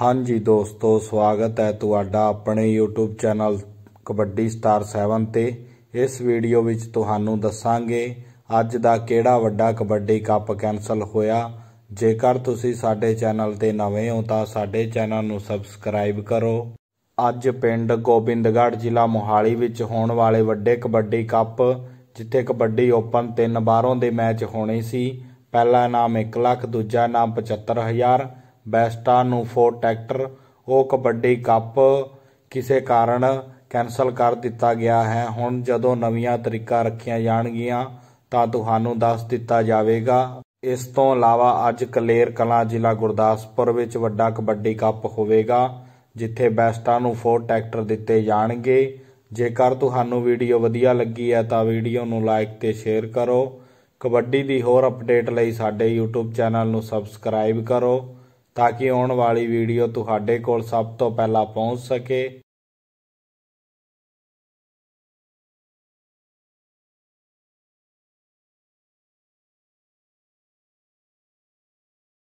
ਹਾਂਜੀ ਦੋਸਤੋ ਸਵਾਗਤ ਹੈ ਤੁਹਾਡਾ ਆਪਣੇ YouTube ਚੈਨਲ ਕਬੱਡੀ ਸਟਾਰ 7 ਤੇ ਇਸ ਵੀਡੀਓ ਵਿੱਚ ਤੁਹਾਨੂੰ ਦੱਸਾਂਗੇ ਅੱਜ ਦਾ ਕਿਹੜਾ ਵੱਡਾ ਕਬੱਡੀ ਕੱਪ ਕੈਨਸਲ ਹੋਇਆ ਜੇਕਰ ਤੁਸੀਂ ਸਾਡੇ ਚੈਨਲ ਤੇ ਨਵੇਂ ਹੋ ਤਾਂ ਸਾਡੇ ਚੈਨਲ ਨੂੰ ਸਬਸਕ੍ਰਾਈਬ ਕਰੋ ਅੱਜ ਪਿੰਡ ਗੋਬਿੰਦਗੜ੍ਹ ਜ਼ਿਲ੍ਹਾ ਮੋਹਾਲੀ ਵਿੱਚ ਹੋਣ ਵਾਲੇ ਵੱਡੇ ਕਬੱਡੀ ਕੱਪ ਜਿੱਥੇ ਕਬੱਡੀ ਓਪਨ ਤਿੰਨ ਬਾਰੋਂ ਦੇ ਮੈਚ ਹੋਣੇ ਸੀ ਪਹਿਲਾ ਨਾਮ 1 ਲੱਖ ਦੂਜਾ ਨਾਮ 75000 ਬੈਸਟਾ ਨੂੰ ਫੋਰ ਟਰੈਕਟਰ ਉਹ ਕਬੱਡੀ ਕੱਪ ਕਿਸੇ ਕਾਰਨ ਕੈਨਸਲ ਕਰ ਦਿੱਤਾ ਗਿਆ ਹੈ ਹੁਣ ਜਦੋਂ ਨਵੀਆਂ ਤਰੀਕਾ ਰੱਖੀਆਂ ਜਾਣਗੀਆਂ ਤਾਂ ਤੁਹਾਨੂੰ ਦੱਸ ਦਿੱਤਾ ਜਾਵੇਗਾ ਇਸ ਤੋਂ ਇਲਾਵਾ ਅੱਜ ਕਲੇਰ ਕਲਾ ਜ਼ਿਲ੍ਹਾ ਗੁਰਦਾਸਪੁਰ ਵਿੱਚ ਵੱਡਾ ਕਬੱਡੀ ਕੱਪ ਹੋਵੇਗਾ ਜਿੱਥੇ ਬੈਸਟਾ ਨੂੰ ਫੋਰ ਟਰੈਕਟਰ ਦਿੱਤੇ ਜਾਣਗੇ ਜੇਕਰ ਤੁਹਾਨੂੰ ਵੀਡੀਓ ਵਧੀਆ ਲੱਗੀ ਹੈ ਤਾਂ ਵੀਡੀਓ ਨੂੰ ਲਾਈਕ ਤੇ ਸ਼ੇਅਰ ਕਰੋ ਕਬੱਡੀ ਦੀ ਹੋਰ ਅਪਡੇਟ ਲਈ ਸਾਡੇ YouTube ਚੈਨਲ ਨੂੰ ਸਬਸਕ੍ਰਾਈਬ ਕਰੋ ਤਾਂ ਕਿ ਆਉਣ ਵਾਲੀ ਵੀਡੀਓ ਤੁਹਾਡੇ ਕੋਲ ਸਭ ਤੋਂ ਪਹਿਲਾਂ ਪਹੁੰਚ ਸਕੇ